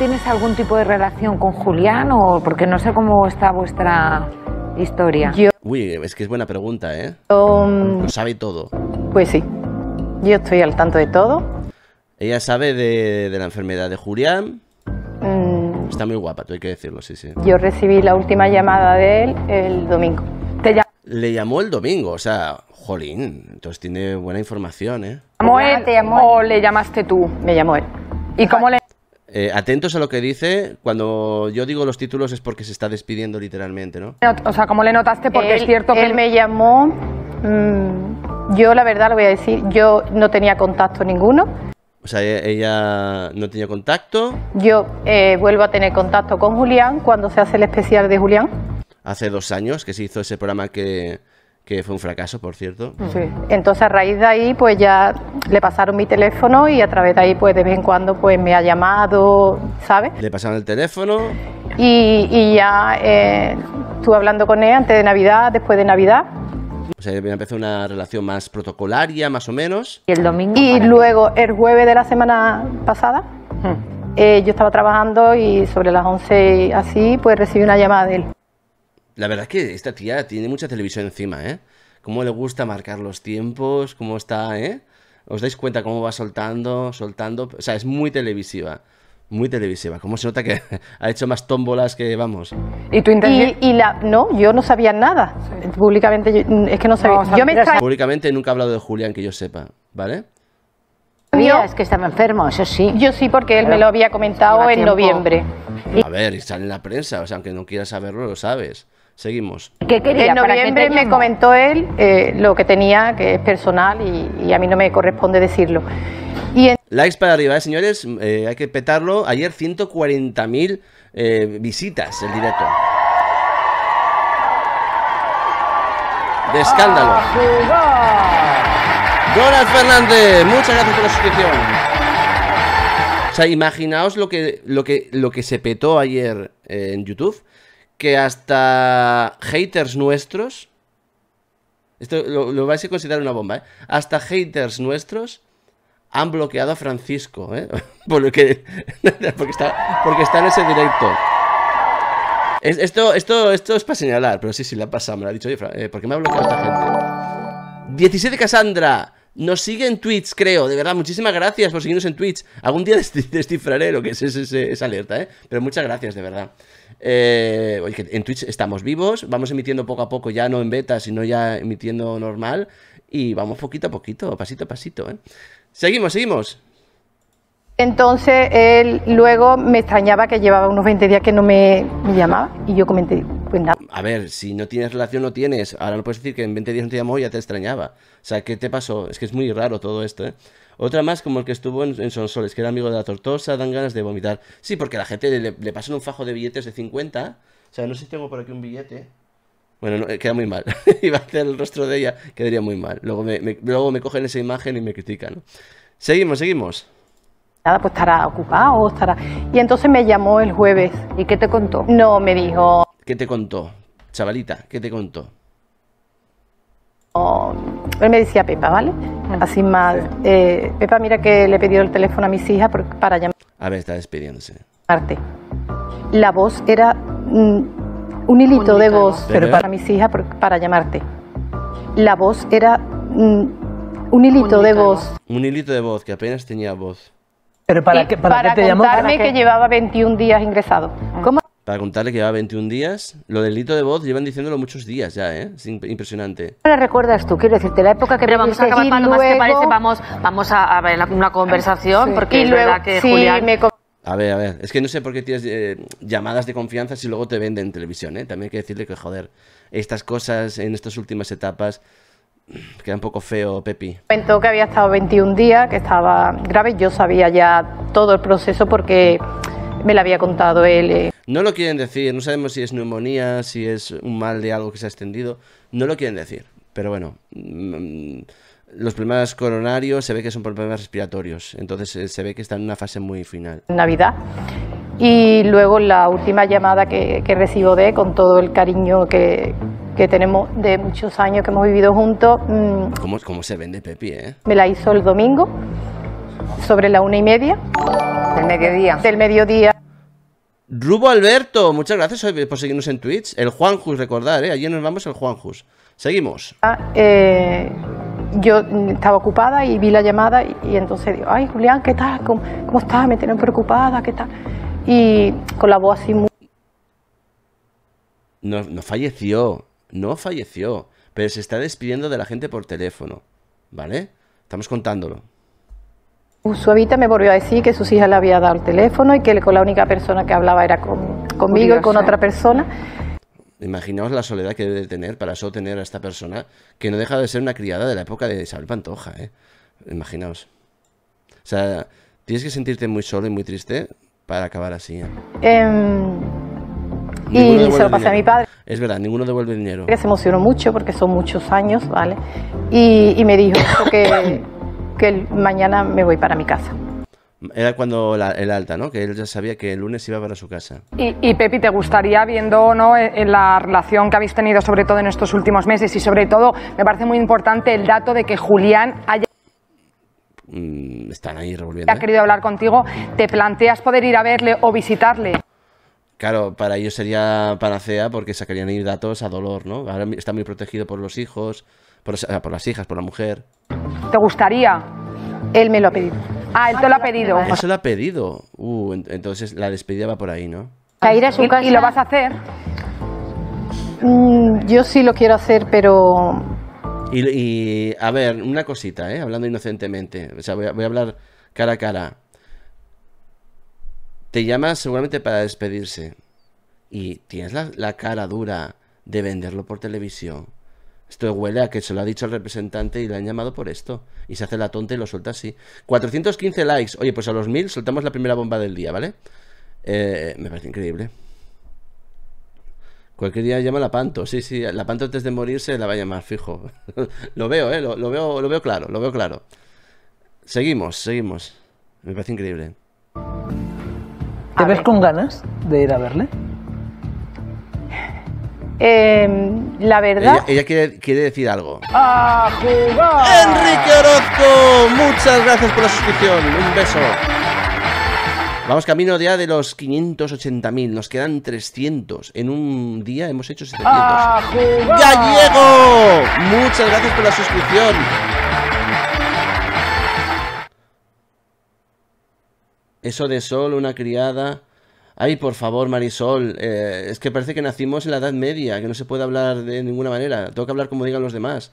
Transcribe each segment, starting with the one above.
tienes algún tipo de relación con Julián o porque no sé cómo está vuestra historia? Yo, Uy, es que es buena pregunta, ¿eh? Lo sabe todo. Pues sí, yo estoy al tanto de todo. Ella sabe de, la enfermedad de Julián. Mm. Está muy guapa, tú hay que decirlo, sí, sí. Yo recibí la última llamada de él el domingo. Le llamó el domingo, o sea, jolín, entonces tiene buena información, ¿eh? o le llamaste tú? Me llamó él. ¿Y cómo le eh, atentos a lo que dice, cuando yo digo los títulos es porque se está despidiendo literalmente, ¿no? O sea, como le notaste, porque es cierto que... Él me llamó, mm, yo la verdad lo voy a decir, yo no tenía contacto ninguno. O sea, e-, ella no tenía contacto. Yo eh, vuelvo a tener contacto con Julián cuando se hace el especial de Julián. Hace dos años que se hizo ese programa que, que fue un fracaso, por cierto. Sí. Entonces a raíz de ahí pues ya le pasaron mi teléfono y a través de ahí pues de vez en cuando pues me ha llamado, ¿sabes? Le pasaron el teléfono. Y, y ya eh, estuve hablando con él antes de Navidad, después de Navidad. O sea, empezó una relación más protocolaria, más o menos. Y el domingo. Y luego el jueves de la semana pasada. Hmm. Eh, yo estaba trabajando y sobre las 11 así, pues recibí una llamada de él. La verdad es que esta tía tiene mucha televisión encima, ¿eh? Cómo le gusta marcar los tiempos, cómo está, ¿eh? ¿Os dais cuenta cómo va soltando, soltando? O sea, es muy televisiva. Muy televisiva. ¿Cómo se nota que ha hecho más tómbolas que vamos? ¿Y tu la, no, yo no sabía nada. Públicamente, es que no sabía. Públicamente nunca he hablado de Julián, que yo sepa, ¿vale? es que estaba enfermo, eso sí. Yo sí, porque él me lo había comentado en noviembre. A ver, y sale en la prensa, o sea, aunque no quieras saberlo, lo sabes. Seguimos. En noviembre me comentó él eh, lo que tenía, que es personal y, a mí no me corresponde decirlo. Y Likes para arriba, ¿eh, señores, eh, hay que petarlo. Ayer 140.000 visitas el directo. De escándalo. Donald ah, Fernández, muchas gracias por la suscripción. O sea, imaginaos lo que, lo que, lo que se petó ayer en YouTube que hasta haters nuestros, esto lo, vais a considerar una bomba, ¿eh? hasta haters nuestros han bloqueado a Francisco, ¿eh? que, porque, está, porque está en ese directo. esto, esto, esto es para señalar, pero sí, sí, ha pasado, me lo ha dicho, eh, ¿por qué me ha bloqueado esta gente? 17 Casandra nos sigue en Twitch, creo, de verdad, muchísimas gracias por seguirnos en Twitch. Algún día descifraré lo que es esa alerta, ¿eh? Pero muchas gracias, de verdad. Eh, oye, en Twitch estamos vivos, vamos emitiendo poco a poco, ya no en beta, sino ya emitiendo normal. Y vamos poquito a poquito, pasito a pasito. ¿eh? Seguimos, seguimos. Entonces él luego me extrañaba que llevaba unos 20 días que no me llamaba y yo comenté, a ver, si no tienes relación, no tienes. Ahora no puedes decir que en 20 días no te llamó y ya te extrañaba. O sea, ¿qué te pasó? Es que es muy raro todo esto, ¿eh? Otra más como el que estuvo en, Sonsoles, que era amigo de la tortosa, dan ganas de vomitar. Sí, porque a la gente le, pasan un fajo de billetes de 50. O sea, no sé si tengo por aquí un billete. Bueno, eh, queda muy mal. Iba a hacer el rostro de ella, quedaría muy mal. Luego me, luego me cogen esa imagen y me critican. Seguimos, seguimos. Nada, pues estará ocupado, estará. Y entonces me llamó el jueves. ¿Y qué te contó? No, me dijo. ¿Qué te contó? Chavalita, ¿qué te contó? Oh, él me decía Pepa, ¿vale? Mm. Así más. Eh, Pepa, mira que le he pedido el teléfono a mis hijas para llamar. A ver, está despidiéndose. La voz era mm, un hilito de voz pero para mis hijas para llamarte. La voz era mm, un hilito de voz. Un hilito de voz que apenas tenía voz. ¿Pero para, que para, para te llamó? Para contarme que llevaba 21 días ingresado. ¿Cómo? Para contarle que lleva 21 días. Lo del delito de voz llevan diciéndolo muchos días ya, ¿eh? Es impresionante. ¿Cómo la recuerdas tú? Quiero decirte, la época que Pero vamos a acabar más que parece, vamos, vamos a, ver una conversación, porque es luego, que sí, Me... A ver, a ver, es que no sé por qué tienes eh, llamadas de confianza si luego te venden en televisión, ¿eh? También hay que decirle que, joder, estas cosas en estas últimas etapas... quedan un poco feo, Pepi. Comentó que había estado 21 días, que estaba grave. Yo sabía ya todo el proceso porque me la había contado él. Eh. No lo quieren decir, no sabemos si es neumonía, si es un mal de algo que se ha extendido, no lo quieren decir, pero bueno, mm, los problemas coronarios se ve que son problemas respiratorios, entonces eh, se ve que está en una fase muy final. Navidad. Y luego la última llamada que, que recibo de, con todo el cariño que, tenemos de muchos años que hemos vivido juntos. Mm, ¿Cómo, ¿Cómo, se vende Pepi, eh? Me la hizo el domingo sobre la una y media. Del mediodía. Del mediodía. Rubo Alberto, muchas gracias por seguirnos en Twitch. El Juanjus, recordar, ¿eh? Allí nos vamos el Juanjus. Seguimos. Ah, eh, yo estaba ocupada y vi la llamada y, entonces digo, ay Julián, ¿qué tal? ¿Cómo, cómo estás? Me tienen preocupada, ¿qué tal? Y con la voz así muy... no falleció, no falleció, pero se está despidiendo de la gente por teléfono, ¿vale? Estamos contándolo. Suavita me volvió a decir que sus hijas le había dado el teléfono y que la única persona que hablaba era conmigo y con otra persona. Imaginaos la soledad que debe tener para sostener a esta persona, que no deja de ser una criada de la época de Isabel Pantoja, ¿eh? Imaginaos. O sea, tienes que sentirte muy solo y muy triste para acabar así. ¿eh? Em, y se lo pasé a mi padre. Es verdad, ninguno devuelve dinero. Que se emocionó mucho porque son muchos años, ¿vale? Y, y me dijo que que mañana me voy para mi casa. Era cuando el alta, ¿no? Que él ya sabía que el lunes iba para su casa. Y, Pepi, ¿te gustaría, viendo ¿no? Eh, eh, la relación que habéis tenido, sobre todo en estos últimos meses, y sobre todo, me parece muy importante el dato de que Julián haya mm, están ahí revolviendo. Ha ¿eh? querido hablar contigo, ¿te planteas poder ir a verle o visitarle? Claro, para ellos sería panacea porque sacarían ahí datos a dolor, ¿no? Ahora está muy protegido por los hijos, por, las hijas, por la mujer. ¿Te gustaría? Él me lo ha pedido. Ah, él te lo ha pedido. Él se lo ha pedido. Uh, entonces la despedida va por ahí, ¿no? ¿Y lo vas a hacer? Mm, yo sí lo quiero hacer, pero... Y, a ver, una cosita, ¿eh? Hablando inocentemente. O sea, voy a, hablar cara a cara. Te llamas seguramente para despedirse. Y tienes la cara dura de venderlo por televisión. Esto huele a que se lo ha dicho el representante y le han llamado por esto. Y se hace la tonta y lo suelta así. 415 likes. Oye, pues a los 1000 soltamos la primera bomba del día, ¿vale? Eh, me parece increíble. Cualquier día llama la Panto. Sí, sí, la Panto antes de morirse la va a llamar, fijo. lo veo, ¿eh? Lo, veo, lo veo claro, lo veo claro. Seguimos, seguimos. Me parece increíble. ¿Te ves con ganas de ir a verle? Em, la verdad. Ella, quiere, decir algo. ¡Enrique Orozco! Muchas gracias por la suscripción. Un beso. Vamos camino ya de los 580.000. Nos quedan 300. En un día hemos hecho 700. ¡Gallego! Muchas gracias por la suscripción. Eso de solo una criada Ay, por favor, Marisol, eh, es que parece que nacimos en la Edad Media, que no se puede hablar de ninguna manera, tengo que hablar como digan los demás.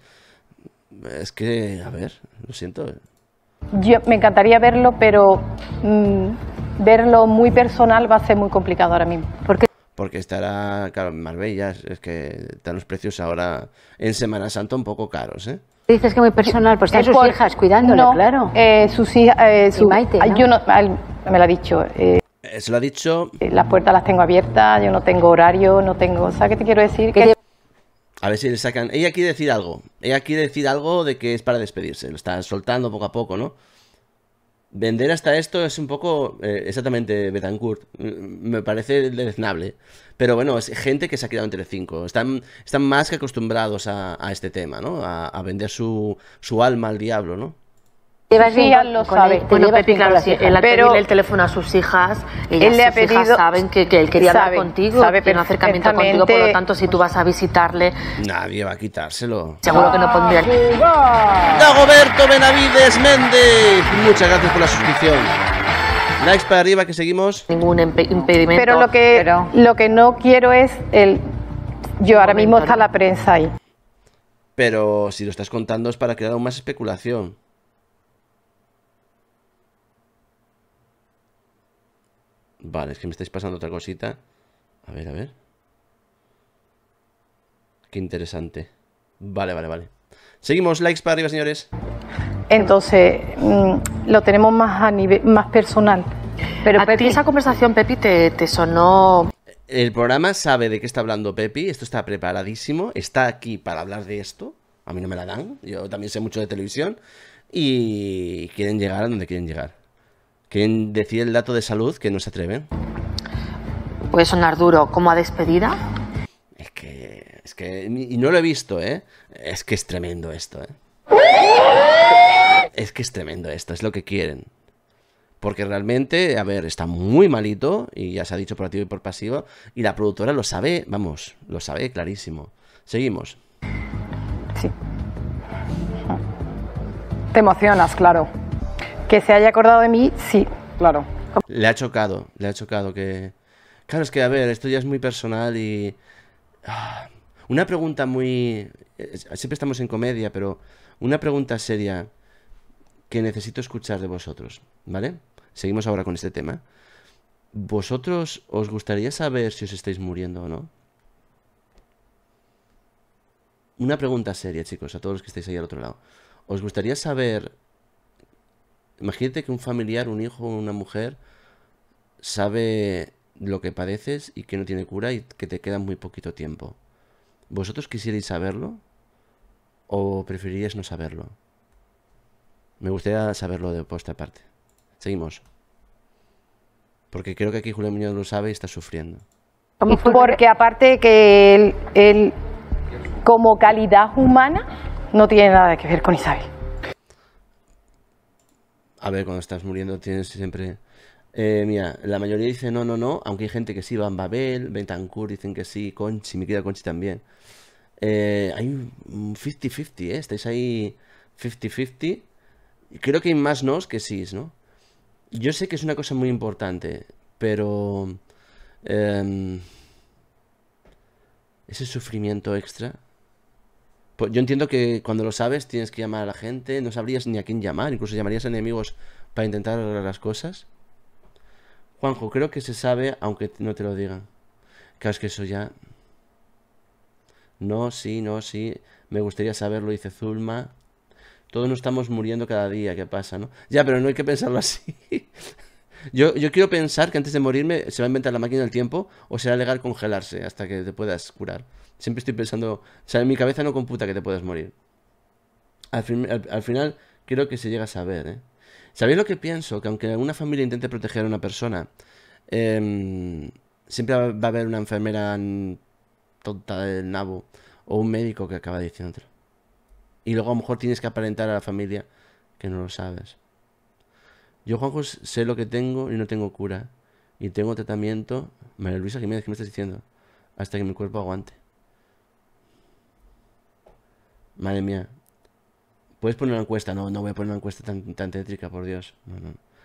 Es que, a ver, lo siento. Yo me encantaría verlo, pero mm, verlo muy personal va a ser muy complicado ahora mismo. Porque porque estará, claro, en Marbella, es que están los precios ahora en Semana Santa un poco caros, ¿eh? Dices que muy personal, pues están eh, sus hijas cuidándolo, claro. Eh, sus hijas, su, Maite, Yo no, me lo ha dicho se lo ha dicho. Eh, las puertas las tengo abiertas, yo no tengo horario, no tengo. ¿Sabes qué te quiero decir? A ver si le sacan. Ella quiere decir algo. Ella quiere decir algo de que es para despedirse. Lo están soltando poco a poco, ¿no? Vender hasta esto es un poco eh, exactamente Betancourt. Mm, me parece deleznable. Pero bueno, es gente que se ha quedado entre cinco, Están, están más que acostumbrados a, este tema, ¿no? A, vender su, su alma al diablo, ¿no? Y sí, bien lo sabe. Él, bueno, Pepi, claro, sí, él el teléfono a sus hijas, ellas él le ha pedido, saben que, que él quería hablar contigo, sabe tiene un acercamiento contigo, por lo tanto, si tú vas a visitarle... Nadie va a quitárselo. Seguro que no pondría... Dagoberto Benavides Méndez, muchas gracias por la suscripción. Likes para arriba que seguimos. Ningún impedimento. Pero lo que, Lo que no quiero es el. Yo ahora mismo está la prensa ahí. Pero si lo estás contando es para crear aún más especulación. Vale, es que me estáis pasando otra cosita. A ver, a ver. Qué interesante. Vale, vale, vale. Seguimos, likes para arriba, señores. Entonces, mm, lo tenemos más a nivel, más personal. Pero Pepi, esa conversación, Pepi, te sonó. El programa sabe de qué está hablando Pepi, esto está preparadísimo, está aquí para hablar de esto. A mí no me la dan, yo también sé mucho de televisión. Y quieren llegar a donde quieren llegar. ¿Quién decide el dato de salud que no se atreven? Puede sonar duro, como a despedida. Es que, es que, y no lo he visto, ¿eh? Es que es tremendo esto, ¿eh? Es que es tremendo esto, es lo que quieren. Porque realmente, a ver, está muy malito, y ya se ha dicho por activo y por pasivo. y la productora lo sabe, vamos, lo sabe clarísimo. Seguimos. Sí. Te emocionas, claro. Que se haya acordado de mí, sí, claro. Le ha chocado, le ha chocado que... Claro, es que, a ver, esto ya es muy personal y... Ah, una pregunta muy... Siempre estamos en comedia, pero una pregunta seria que necesito escuchar de vosotros, ¿vale? Seguimos ahora con este tema. ¿Vosotros os gustaría saber si os estáis muriendo o no? Una pregunta seria, chicos, a todos los que estáis ahí al otro lado. ¿Os gustaría saber Imagínate que un familiar, un hijo, una mujer sabe lo que padeces y que no tiene cura y que te queda muy poquito tiempo. ¿Vosotros quisierais saberlo o preferirías no saberlo? Me gustaría saberlo de opuesta parte. Seguimos. Porque creo que aquí Julio Muñoz lo sabe y está sufriendo. Porque aparte que él, él como calidad humana no tiene nada que ver con Isabel a ver, cuando estás muriendo tienes siempre... Eh, mira, la mayoría dice no, no, no, aunque hay gente que sí, Van Babel, Bentancur dicen que sí, Conchi, me queda Conchi también. Eh, hay un 50-50, ¿eh? Estáis ahí 50-50. Creo que hay más nos que sí, ¿no? Yo sé que es una cosa muy importante, pero... Em, ese sufrimiento extra pues yo entiendo que cuando lo sabes tienes que llamar a la gente, no sabrías ni a quién llamar, incluso llamarías a enemigos para intentar arreglar las cosas. Juanjo, creo que se sabe, aunque no te lo digan. Claro, es que eso ya. No, sí, no, sí. Me gustaría saberlo, dice Zulma. Todos nos estamos muriendo cada día, ¿qué pasa, no? Ya, pero no hay que pensarlo así. yo, yo quiero pensar que antes de morirme se va a inventar la máquina del tiempo o será legal congelarse hasta que te puedas curar. Siempre estoy pensando, o sea, en mi cabeza no computa que te puedas morir. Al, final creo que se llega a saber, ¿eh? ¿Sabéis lo que pienso? Que aunque una familia intente proteger a una persona, em, siempre va a haber una enfermera tonta del nabo o un médico que acaba otro Y luego a lo mejor tienes que aparentar a la familia que no lo sabes. Yo, Juanjo, sé lo que tengo y no tengo cura. Y tengo tratamiento. María Luisa Jiménez, ¿qué me estás diciendo? Hasta que mi cuerpo aguante. Madre mía. Puedes poner una encuesta, no, no voy a poner una encuesta tan, tétrica, por Dios.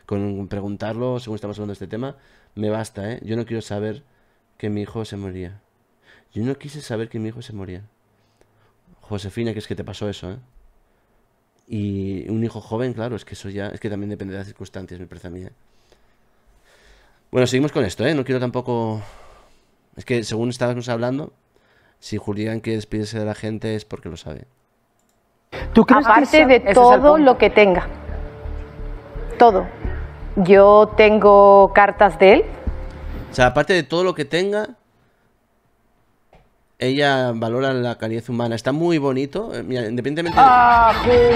Con preguntarlo, según estamos hablando de este tema, me basta, ¿eh? Yo no quiero saber que mi hijo se moría. Yo no quise saber que mi hijo se moría. Josefina, que es que te pasó eso, ¿eh? Y un hijo joven, claro, es que eso ya, es que también depende de las circunstancias, mi parece a mí. ¿eh? Bueno, seguimos con esto, ¿eh? No quiero tampoco... Es que según estábamos hablando, si Julián quiere despedirse de la gente es porque lo sabe. Aparte de todo lo que tenga. Todo. Yo tengo cartas de él. O sea, aparte de todo lo que tenga, ella valora la calidad humana. Está muy bonito. Eh, mira, independientemente.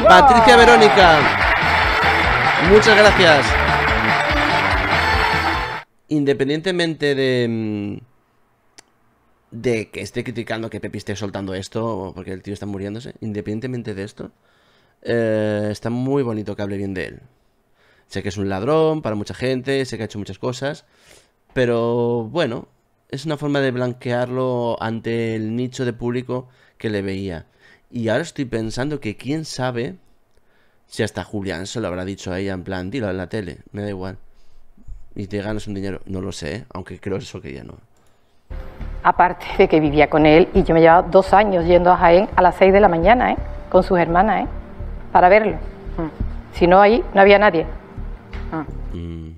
Patricia Verónica. Muchas gracias. Independientemente de mm, de que esté criticando que Pepi esté soltando esto, porque el tío está muriéndose, independientemente de esto, eh, está muy bonito que hable bien de él. Sé que es un ladrón para mucha gente, sé que ha hecho muchas cosas, pero bueno, es una forma de blanquearlo ante el nicho de público que le veía. Y ahora estoy pensando que quién sabe si hasta Julián se lo habrá dicho a ella en plan, dilo en la tele, me da igual. Y te ganas un dinero, no lo sé, ¿eh? aunque creo eso que ya no aparte de que vivía con él y yo me llevaba dos años yendo a Jaén a las seis de la mañana, ¿eh? con sus hermanas, ¿eh? para verlo. Mm. Si no, ahí no había nadie. Mm.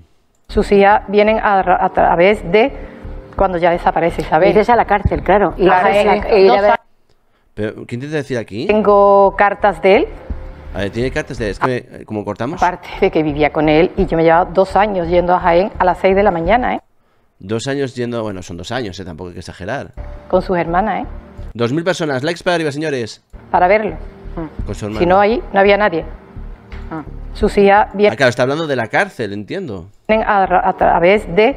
Sus hijas vienen a, través de cuando ya desaparece Isabel. Es a la cárcel, claro. ¿Qué intenta decir aquí? Tengo cartas de él. A ver, ¿Tiene cartas de él? ¿Cómo cortamos? Aparte de que vivía con él y yo me llevaba dos años yendo a Jaén a las seis de la mañana. ¿eh? Dos años yendo, bueno, son dos años, ¿eh? tampoco hay que exagerar. Con sus hermanas, ¿eh? Dos mil personas, likes para arriba, señores. Para verlo. Con mm. su Si no, ahí no había nadie. sucia mm. Sus hijas ah, claro, está hablando de la cárcel, entiendo. A, través de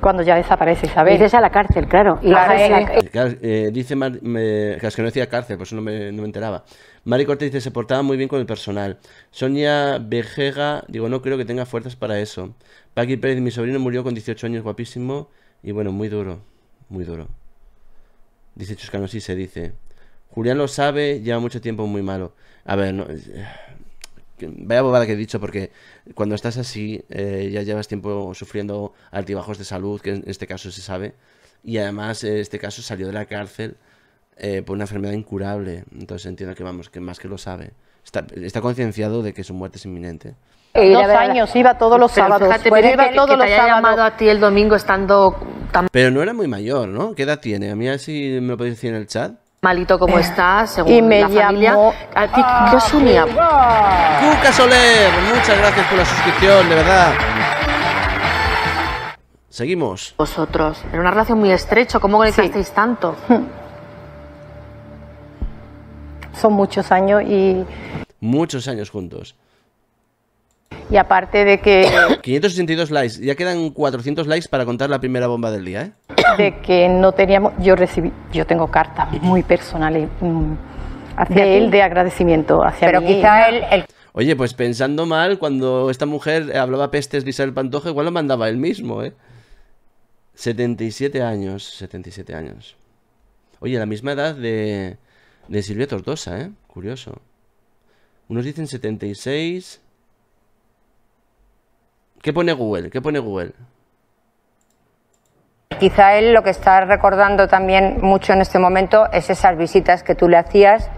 cuando ya desaparece Isabel. Dices a la cárcel, claro. Eh, eh, dice Mar... Es que no decía cárcel, por eso no me, no me enteraba. Mari Cortés dice, se portaba muy bien con el personal. Sonia Vejega, digo, no creo que tenga fuerzas para eso. Paqui Pérez, mi sobrino murió con 18 años, guapísimo. Y bueno, muy duro, muy duro. Dice Chuscano, sí se dice. Julián lo sabe, lleva mucho tiempo muy malo. A ver, no... Vaya bobada que he dicho, porque cuando estás así, eh, ya llevas tiempo sufriendo altibajos de salud, que en este caso se sabe. Y además, eh, este caso salió de la cárcel eh, por una enfermedad incurable. Entonces entiendo que vamos, que más que lo sabe. Está, concienciado de que su muerte es inminente. Eh, Dos años, iba todos los sábados. pero a ti el domingo estando Pero no era muy mayor, ¿no? ¿Qué edad tiene? A mí así me lo podéis decir en el chat. Malito como eh, está, según y me llamó... ¿A ti ah, yo Cuca Soler, muchas gracias por la suscripción, de verdad. Seguimos. Vosotros, en una relación muy estrecha, ¿cómo conectasteis sí. tanto? Hmm son muchos años y... Muchos años juntos. Y aparte de que... 562 likes, ya quedan 400 likes para contar la primera bomba del día, ¿eh? De que no teníamos... Yo recibí, yo tengo carta muy personal mm, hacia él de agradecimiento hacia Pero quizá él... Oye, pues pensando mal, cuando esta mujer hablaba pestes de Isabel Pantoja, igual lo mandaba él mismo, ¿eh? 77 años, 77 años. Oye, la misma edad de, le sirvió Tortosa, ¿eh? Curioso. Unos dicen 76. ¿Qué pone Google? ¿Qué pone Google? Quizá él lo que está recordando también mucho en este momento es esas visitas que tú le hacías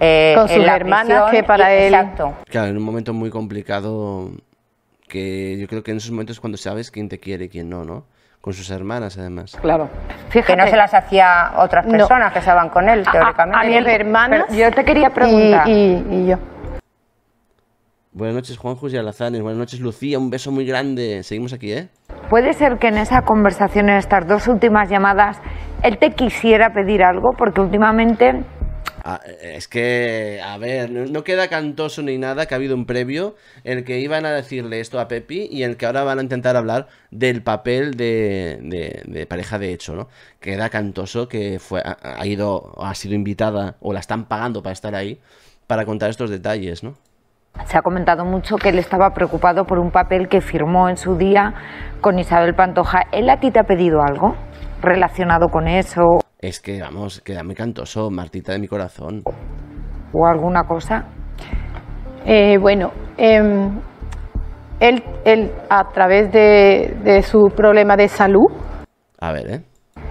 eh, con su hermana, que para él. Exacto. Claro, en un momento muy complicado que yo creo que en esos momentos es cuando sabes quién te quiere y quién no, ¿no? con sus hermanas además. Claro. Que no se las hacía otras personas que estaban con él, teóricamente. A, yo te quería preguntar. Y, yo. Buenas noches, Juan y Alazanes. Buenas noches, Lucía. Un beso muy grande. Seguimos aquí, ¿eh? Puede ser que en esa conversación, en estas dos últimas llamadas, él te quisiera pedir algo, porque últimamente Ah, eh, es que, a ver, no, queda cantoso ni nada que ha habido un previo en el que iban a decirle esto a Pepi y en el que ahora van a intentar hablar del papel de, pareja de hecho, ¿no? Queda cantoso que fue, ha, ido, ha sido invitada o la están pagando para estar ahí para contar estos detalles, ¿no? Se ha comentado mucho que él estaba preocupado por un papel que firmó en su día con Isabel Pantoja. ¿Él a ti te ha pedido algo relacionado con eso? Es que, vamos, queda muy cantoso, Martita de mi corazón. O alguna cosa. Eh, bueno, em, él, él, a través de, su problema de salud. A ver, ¿eh?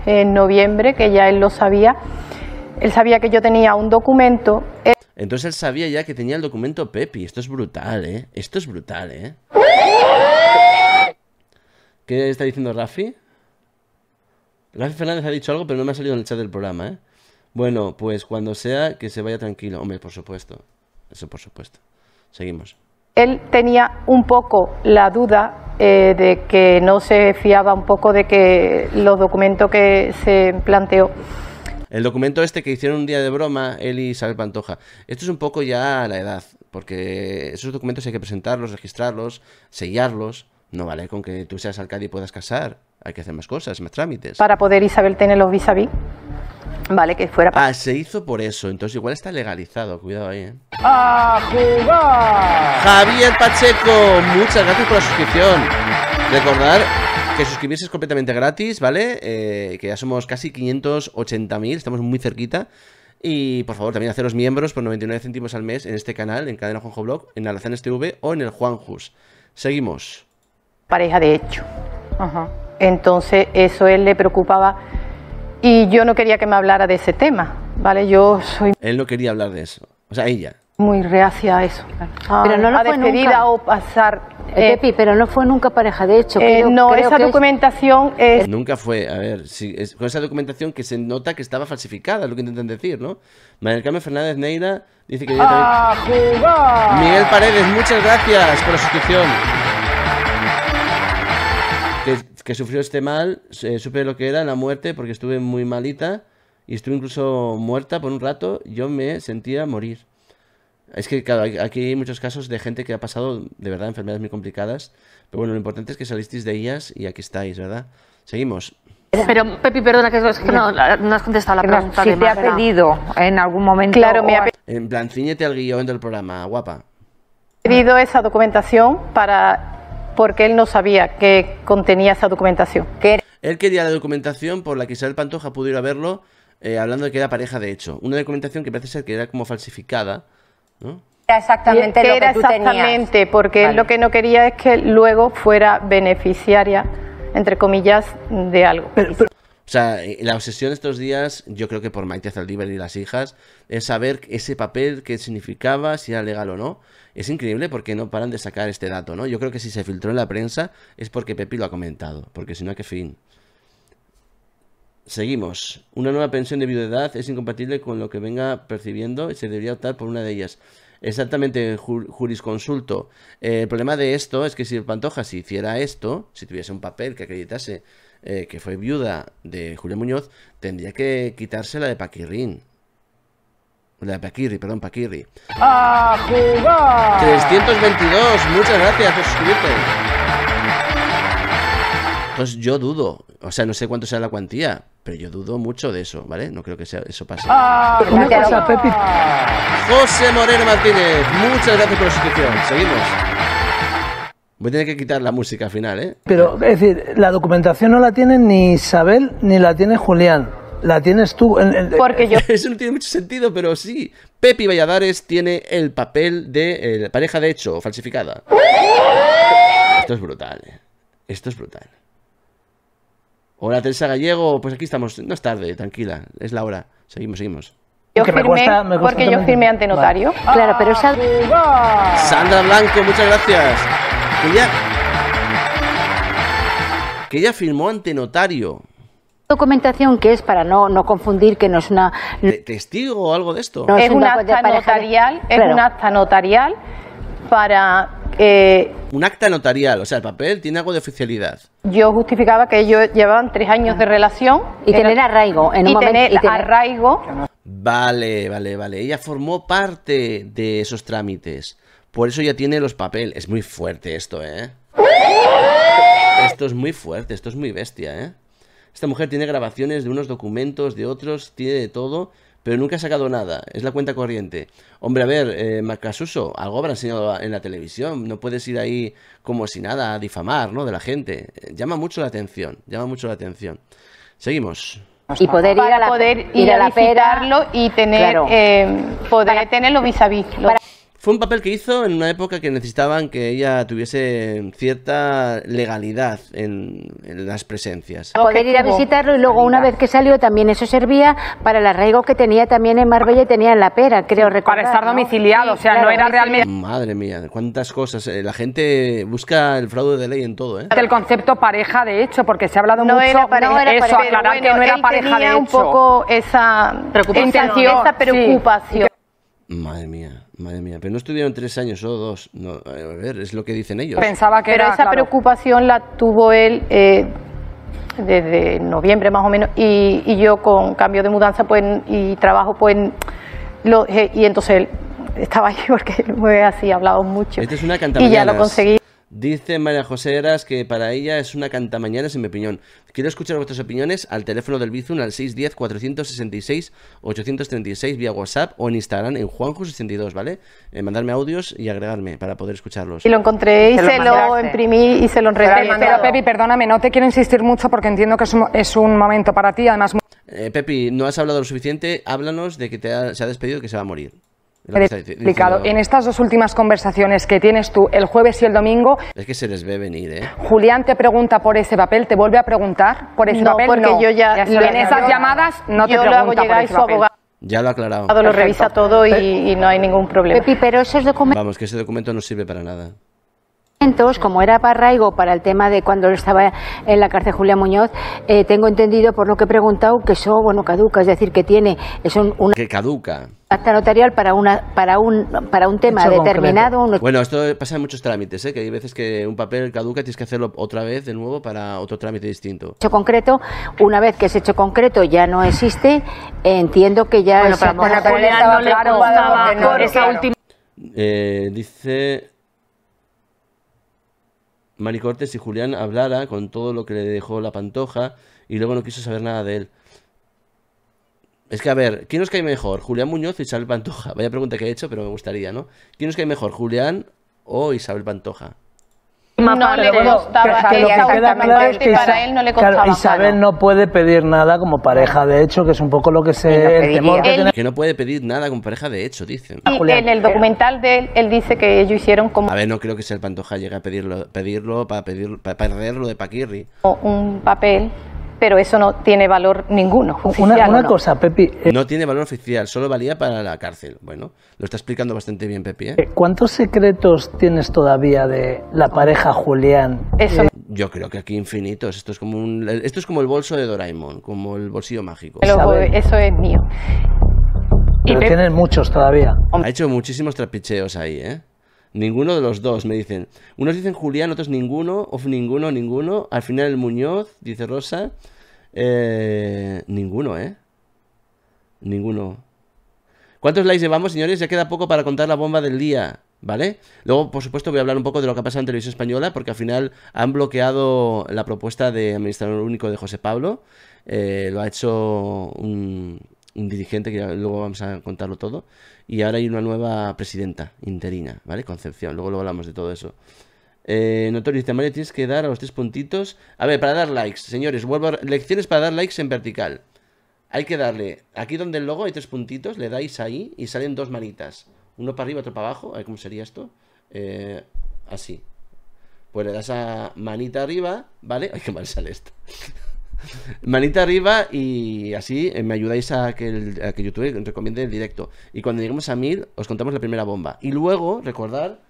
En noviembre, que ya él lo sabía, él sabía que yo tenía un documento. Entonces él sabía ya que tenía el documento Pepi. Esto es brutal, ¿eh? Esto es brutal, ¿eh? ¿Qué está diciendo Rafi? Rafi Fernández ha dicho algo, pero no me ha salido en el chat del programa, ¿eh? Bueno, pues cuando sea, que se vaya tranquilo. Hombre, por supuesto. Eso por supuesto. Seguimos. Él tenía un poco la duda eh, de que no se fiaba un poco de que los documentos que se planteó. El documento este que hicieron un día de broma, él y Isabel Pantoja. Esto es un poco ya la edad, porque esos documentos hay que presentarlos, registrarlos, sellarlos. No vale con que tú seas alcalde y puedas casar. Hay que hacer más cosas, más trámites. Para poder Isabel tener los vis a vis. Vale, que fuera para... Ah, se hizo por eso. Entonces igual está legalizado. Cuidado ahí, ¿eh? ¡A jugar! Javier Pacheco, muchas gracias por la suscripción. Recordar que suscribirse es completamente gratis, ¿vale? Eh, que ya somos casi 580.000, estamos muy cerquita. Y por favor, también haceros miembros por 99 céntimos al mes en este canal, en Cadena Juanjo Blog, en Alazanes TV o en el Juanjus. Seguimos. Pareja de hecho. Ajá. Entonces eso él le preocupaba y yo no quería que me hablara de ese tema, ¿vale? Yo soy... Él no quería hablar de eso, o sea, ella. Muy reacia a eso. pero no lo a despedida o pasar... Eh, eh pero no fue nunca pareja, de hecho. Eh, no, esa documentación es... Eh, nunca fue, a ver, si con esa documentación que se nota que estaba falsificada, lo que intentan decir, ¿no? Manuel Fernández Neira dice que... también... Ah, Miguel Paredes, muchas gracias por la suscripción que, sufrió este mal, supe lo que era la muerte porque estuve muy malita y estuve incluso muerta por un rato, yo me sentía morir. Es que, claro, aquí hay muchos casos de gente que ha pasado, de verdad, enfermedades muy complicadas, pero bueno, lo importante es que salisteis de ellas y aquí estáis, ¿verdad? Seguimos. Pero, Pepi, perdona, que, es que no, has contestado la pregunta. Si te ha pedido en algún momento... Claro, me ha pedido... En plan, ciñete al guión del programa, guapa. He pedido esa documentación para porque él no sabía que contenía esa documentación. él quería la documentación por la que Isabel Pantoja pudo ir a verlo, eh, hablando de que era pareja de hecho. Una documentación que parece ser que era como falsificada, Era exactamente lo que era exactamente, porque lo que no quería es que luego fuera beneficiaria, entre comillas, de algo sea, eh, la obsesión estos días, yo creo que por Maite Zaldívar y las hijas, es saber ese papel, qué significaba, si era legal o no. Es increíble porque no paran de sacar este dato, ¿no? Yo creo que si se filtró en la prensa es porque Pepi lo ha comentado, porque si no, qué fin. Seguimos. Una nueva pensión de viudedad es incompatible con lo que venga percibiendo y se debería optar por una de ellas. Exactamente, jurisconsulto. Eh, el problema de esto es que si el Pantoja se hiciera esto, si tuviese un papel que acreditase eh, que fue viuda de Julio Muñoz, tendría que quitarse la de Paquirrín. La de Paquirri, perdón, Paquirri. ¡A jugar! 322, muchas gracias por suscribirte. Entonces yo dudo, o sea, no sé cuánto sea la cuantía, pero yo dudo mucho de eso, ¿vale? No creo que sea, eso pase. ¡Ah! José Moreno Martínez, muchas gracias por la suscripción. Seguimos. Voy a tener que quitar la música al final, ¿eh? Pero, es decir, la documentación no la tiene ni Isabel ni la tiene Julián. La tienes tú. En el... Porque yo. Eso no tiene mucho sentido, pero sí. Pepi Valladares tiene el papel de eh, pareja de hecho, falsificada. Esto es brutal. Eh. Esto es brutal. Hola, Teresa Gallego. Pues aquí estamos. No es tarde, tranquila. Es la hora. Seguimos, seguimos. Yo firmé, porque yo firmé ante notario. Claro, pero Sandra Blanco, muchas gracias. Que ya, firmó ante notario documentación que es para no, no confundir que no es una testigo o algo de esto. es, acta notarial, es un acta notarial para eh, un acta notarial, o sea, el papel tiene algo de oficialidad. Yo justificaba que ellos llevaban tres años de relación y tener arraigo y tener arraigo. Vale, vale, vale. Ella formó parte de esos trámites. Por eso ya tiene los papeles. Es muy fuerte esto, ¿eh? Esto es muy fuerte, esto es muy bestia, ¿eh? Esta mujer tiene grabaciones de unos documentos, de otros, tiene de todo, pero nunca ha sacado nada. Es la cuenta corriente. Hombre, a ver, eh, Macasuso, algo habrá enseñado en la televisión. No puedes ir ahí como si nada a difamar, ¿no? De la gente. Eh, llama mucho la atención, llama mucho la atención. Seguimos y poder ir a la, poder ir, a, visitarlo y tener eh, poder tenerlo vis a vis. Fue un papel que hizo en una época que necesitaban que ella tuviese cierta legalidad en, las presencias. Poder ir a visitarlo y luego una vez que salió también eso servía para el arraigo que tenía también en Marbella y tenía en La Pera, creo recordar. Para estar domiciliado, o sea, no era realmente... Madre mía, cuántas cosas. Eh, la gente busca el fraude de ley en todo, ¿eh? El concepto pareja, de hecho, porque se ha hablado mucho de no eso, aclarar que no era pareja de hecho. un poco esa preocupación, preocupación. Madre mía, madre mía. Pero no estuvieron tres años o dos. No, a ver, es lo que dicen ellos. Pensaba que Pero esa preocupación la tuvo él eh, desde noviembre más o menos. Y, yo con cambio de mudanza pues y trabajo, pues. Lo, eh, y entonces él estaba allí porque me así, hablado mucho. es una y ya lo conseguí. Dice María José Eras que para ella es una cantamañanas en mi opinión. Quiero escuchar vuestras opiniones al teléfono del Bizun al 610-466-836 vía WhatsApp o en Instagram en Juanjo62, ¿vale? en eh, mandarme audios y agregarme para poder escucharlos. Y lo encontré y se, lo, imprimí y se lo enredé. Pero, a Pepi, perdóname, no te quiero insistir mucho porque entiendo que es un, momento para ti, además... Eh, Pepi, no has hablado lo suficiente, háblanos de que se ha despedido y que se va a morir. Explicado. En estas dos últimas conversaciones que tienes tú, el jueves y el domingo. Es que se les ve venir, ¿eh? Julián te pregunta por ese papel, te vuelve a preguntar por ese no, papel. Porque yo ya. en esas llamadas no te pregunta lo por ese papel. Ya lo ha aclarado. Lo revisa todo y, no hay ningún problema. Pepi, pero esos documentos. Vamos, que ese documento no sirve para nada como era Parraigo para el tema de cuando estaba en la cárcel Julia Muñoz, eh, tengo entendido por lo que he preguntado que eso, bueno, caduca, es decir, que tiene, eh, una... Que caduca. Acta notarial para, una, para, un, para un tema determinado. Bueno, esto pasa en muchos trámites, ¿eh? que hay veces que un papel caduca tienes que hacerlo otra vez de nuevo para otro trámite distinto. Hecho concreto, una vez que ese hecho concreto ya no existe, entiendo que ya... Bueno, para, para Julia no le claro, esa última... dice Maricortes y Julián hablara con todo lo que le dejó la pantoja y luego no quiso saber nada de él. Es que a ver, ¿quién os cae mejor? ¿Julián Muñoz o Isabel Pantoja? Vaya pregunta que he hecho, pero me gustaría, ¿no? ¿Quién os cae mejor? ¿Julián o Isabel Pantoja? no le ella que para él no le costaba. Claro, Isabel no puede pedir nada como pareja de hecho, que es un poco lo que se... el temor que, tiene... que, no puede pedir nada como pareja de hecho, dicen. Y en el documental de él, él dice que ellos hicieron como... A ver, no creo que sea el Pantoja llegue a pedirlo, pedirlo para pedir, para perderlo de Paquirri. Un papel pero eso no tiene valor ninguno. una, cosa, Pepi. Eh, no tiene valor oficial, solo valía para la cárcel. Bueno, lo está explicando bastante bien, Pepi. ¿eh? Eh, ¿Cuántos secretos tienes todavía de la pareja Julián? Yo creo que aquí infinitos. Esto es como un, esto es como el bolso de Doraemon, como el bolsillo mágico. eso es mío. Pero y tienen muchos todavía. Ha hecho muchísimos trapicheos ahí, ¿eh? Ninguno de los dos, me dicen. Unos dicen Julián, otros ninguno, of ninguno, ninguno. Al final el Muñoz, dice Rosa. Eh, ninguno, ¿eh? Ninguno. ¿Cuántos likes llevamos, señores? Ya queda poco para contar la bomba del día, ¿vale? Luego, por supuesto, voy a hablar un poco de lo que ha pasado en Televisión Española, porque al final han bloqueado la propuesta de administrador único de José Pablo. Eh, lo ha hecho un, un que luego vamos a contarlo todo, y ahora hay una nueva presidenta interina, ¿vale? Concepción, luego lo hablamos de todo eso. Eh, Notorio dice, tienes que dar a los tres puntitos. A ver, para dar likes, señores, vuelvo a... Lecciones para dar likes en vertical. Hay que darle, aquí donde el logo hay tres puntitos, le dais ahí y salen dos manitas. Uno para arriba, otro para abajo. A ver, ¿cómo sería esto? Eh, así. Pues le das a manita arriba, ¿vale? Ay, qué mal sale esto. Manita arriba y así eh, me ayudáis a que, el, YouTube recomiende el directo. Y cuando lleguemos a mil os contamos la primera bomba. Y luego, recordar.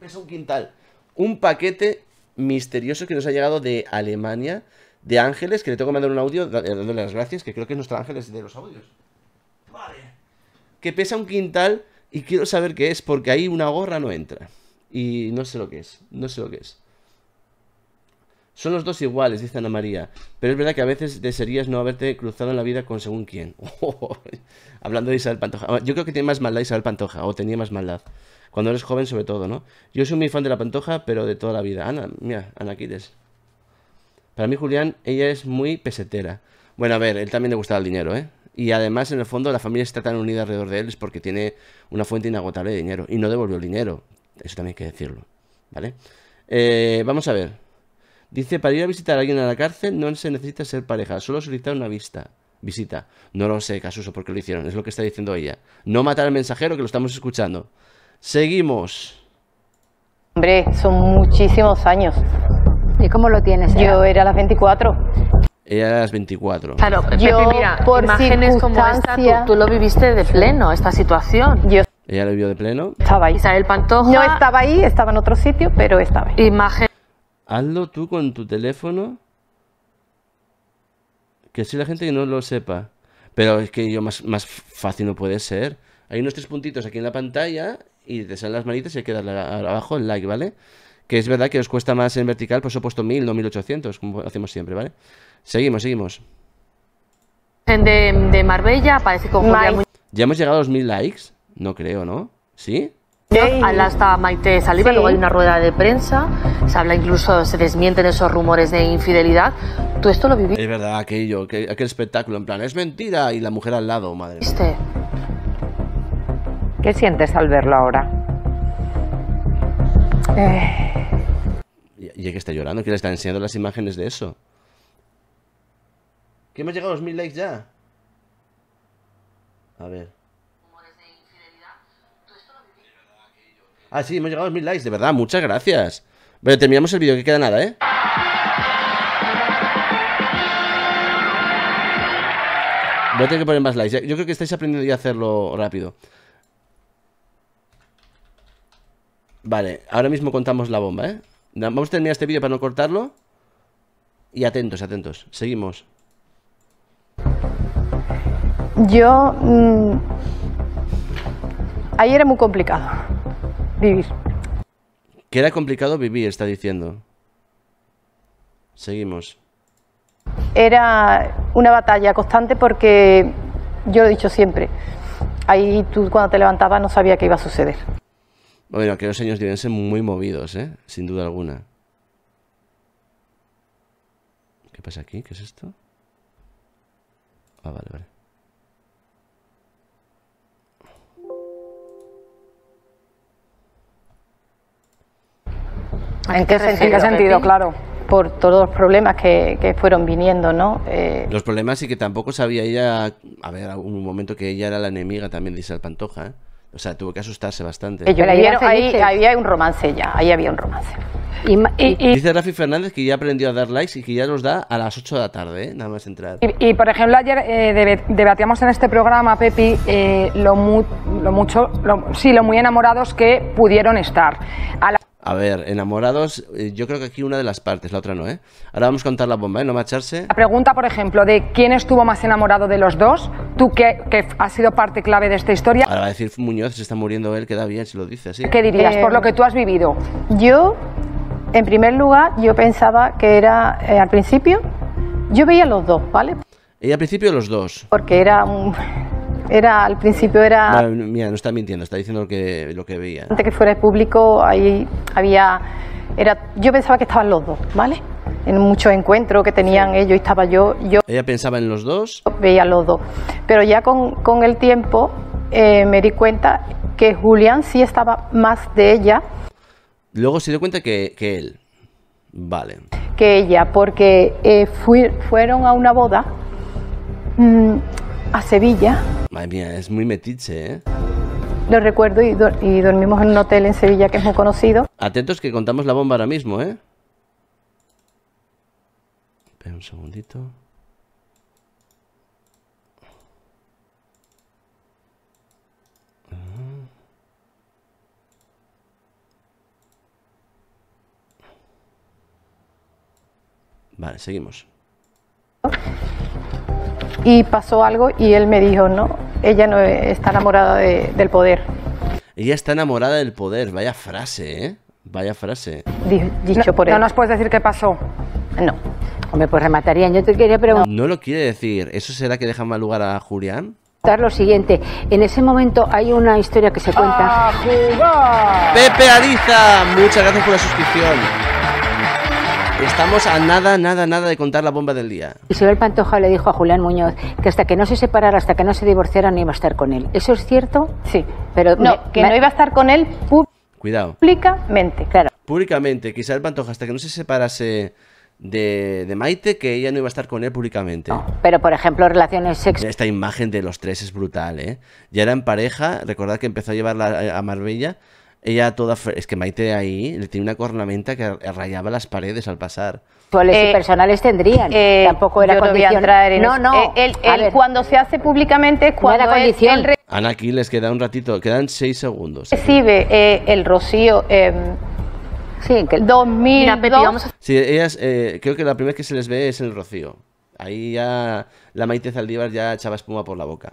Pesa un quintal. Un paquete misterioso que nos ha llegado de Alemania, de Ángeles, que le tengo que mandar un audio eh, dándole las gracias, que creo que es nuestro Ángeles de los audios. Vale. Que pesa un quintal y quiero saber qué es, porque ahí una gorra no entra. Y no sé lo que es, no sé lo que es. Son los dos iguales, dice Ana María. Pero es verdad que a veces desearías no haberte cruzado en la vida con según quién. hablando de Isabel Pantoja. Ah, yo creo que tiene más maldad Isabel Pantoja, o tenía más maldad. Cuando eres joven, sobre todo, ¿no? Yo soy muy fan de la Pantoja, pero de toda la vida. Ana, mira, Ana Para mí, Julián, ella es muy pesetera. Bueno, a ver, él también le gustaba el dinero, ¿eh? Y además, en el fondo, la familia está tan unida alrededor de él es porque tiene una fuente inagotable de dinero. Y no devolvió el dinero. Eso también hay que decirlo, ¿vale? Eh, vamos a ver. Dice, para ir a visitar a alguien a la cárcel no se necesita ser pareja, solo solicitar una vista. Visita. No lo sé, Casuso, porque lo hicieron. Es lo que está diciendo ella. No matar al mensajero, que lo estamos escuchando. Seguimos. Hombre, son muchísimos años. ¿Y cómo lo tienes? Yo era a las 24. Ella era a las 24. Claro, mira, por imágenes como esta, tú, lo viviste de pleno, esta situación. Yo... Ella lo vio de pleno. Estaba ahí. el Pantoja. No estaba ahí, estaba en otro sitio, pero estaba ahí. Imagen hazlo tú con tu teléfono. Que si la gente no lo sepa. Pero es que yo más, más fácil no puede ser. Hay unos tres puntitos aquí en la pantalla y te salen las manitas y hay que darle abajo el like, ¿vale? Que es verdad que os cuesta más en vertical, por pues puesto 1000, no 1800, como hacemos siempre, ¿vale? Seguimos, seguimos. De, de Marbella parece con ¿Ya hemos llegado a los 1000 likes? No creo, ¿no? ¿Sí? Habla está Maite Saliva, luego hay una rueda de prensa, se habla incluso, se desmienten esos rumores de infidelidad. Tú esto lo viviste. Es verdad, aquello, aquel, espectáculo, en plan, es mentira y la mujer al lado, madre. ¿Qué sientes al verlo ahora? Eh. ¿Y, es que está llorando? que le están enseñando las imágenes de eso? ¿Qué, hemos llegado a los mil likes ya? A ver. Ah, sí, hemos llegado a 1.000 likes, de verdad, muchas gracias. Pero terminamos el vídeo, que queda nada, ¿eh? Voy a tener que poner más likes. Yo creo que estáis aprendiendo ya a hacerlo rápido. Vale, ahora mismo contamos la bomba, ¿eh? Vamos a terminar este vídeo para no cortarlo. Y atentos, atentos. Seguimos. Yo... Mm, ayer era muy complicado vivir. Que era complicado vivir, está diciendo. Seguimos. Era una batalla constante porque, yo lo he dicho siempre, ahí tú cuando te levantabas no sabía qué iba a suceder. Bueno, aquellos años deben ser muy movidos, ¿eh? sin duda alguna. ¿Qué pasa aquí? ¿Qué es esto? Ah, vale, vale. ¿En qué sentido? claro? Por todos los problemas que, que fueron viniendo, ¿no? Eh, los problemas y que tampoco sabía ella, a ver, hubo un momento que ella era la enemiga también de Isabel Pantoja, ¿eh? O sea, tuvo que asustarse bastante. Pero ahí, ahí, había un romance ya, ahí había un romance. Y, Dice Rafi Fernández que ya aprendió a dar likes y que ya los da a las 8 de la tarde, ¿eh? nada más entrar. Y, por ejemplo, ayer debatíamos en este programa, Pepi, lo, lo mucho, sí, lo muy enamorados que pudieron estar. A la... A ver, enamorados, eh, yo creo que aquí una de las partes, la otra no, ¿eh? Ahora vamos a contar la bomba, ¿eh? No macharse. La pregunta, por ejemplo, de quién estuvo más enamorado de los dos, tú que, has sido parte clave de esta historia. Ahora va a decir Muñoz, se está muriendo él, queda bien si lo dice así. ¿Qué dirías por lo eh, que tú has vivido? Yo, en primer lugar, yo pensaba que era, eh, al principio, yo veía los dos, ¿vale? Y al principio los dos. Porque era un... Era, al principio era... mira, no está mintiendo, está diciendo lo que, lo que veía. Antes que fuera el público, ahí había... Era, yo pensaba que estaban los dos, ¿vale? En muchos encuentros que tenían ellos y estaba yo, yo... ¿Ella pensaba en los dos? Veía los dos. Pero ya con, el tiempo eh, me di cuenta que Julián sí estaba más de ella. Luego se dio cuenta que, él. Vale. Que ella, porque eh, fueron a una boda mm, a Sevilla. Madre mía, es muy metiche, ¿eh? Lo recuerdo y, dormimos en un hotel en Sevilla que es muy conocido. Atentos que contamos la bomba ahora mismo, ¿eh? Espera un segundito. Ah. Vale, seguimos y pasó algo y él me dijo, no, ella no está enamorada de, del poder. Ella está enamorada del poder, vaya frase, ¿eh? Vaya frase. dicho no, por él. No nos puedes decir qué pasó. No. me pues rematarían. Yo te quería preguntar. No lo quiere decir. ¿Eso será que deja mal lugar a Julián? lo siguiente. En ese momento hay una historia que se cuenta. Pepe Ariza, muchas gracias por la suscripción. Estamos a nada, nada, nada de contar la bomba del día. Isabel Pantoja le dijo a Julián Muñoz que hasta que no se separara, hasta que no se divorciara, no iba a estar con él. ¿Eso es cierto? Sí. Pero no, que no iba a estar con él Cuidado. públicamente, claro. Públicamente, que Isabel Pantoja, hasta que no se separase de, Maite, que ella no iba a estar con él públicamente. pero, por ejemplo, relaciones sexuales. Esta imagen de los tres es brutal, ¿eh? Ya en pareja, recordad que empezó a llevarla a Marbella ella toda... Es que Maite ahí le tenía una cornamenta que rayaba las paredes al pasar. Pues eh, personales tendrían. Eh, tampoco era condición. No, en no, no. Eh, cuando se hace públicamente cuando Ana, aquí les queda un ratito, quedan seis segundos. Recibe el rocío... Em, sí, que el 2002. vamos Sí, ellas, creo que la primera vez que se les ve es el rocío. Ahí ya la Maite Zaldívar ya echaba espuma por la boca.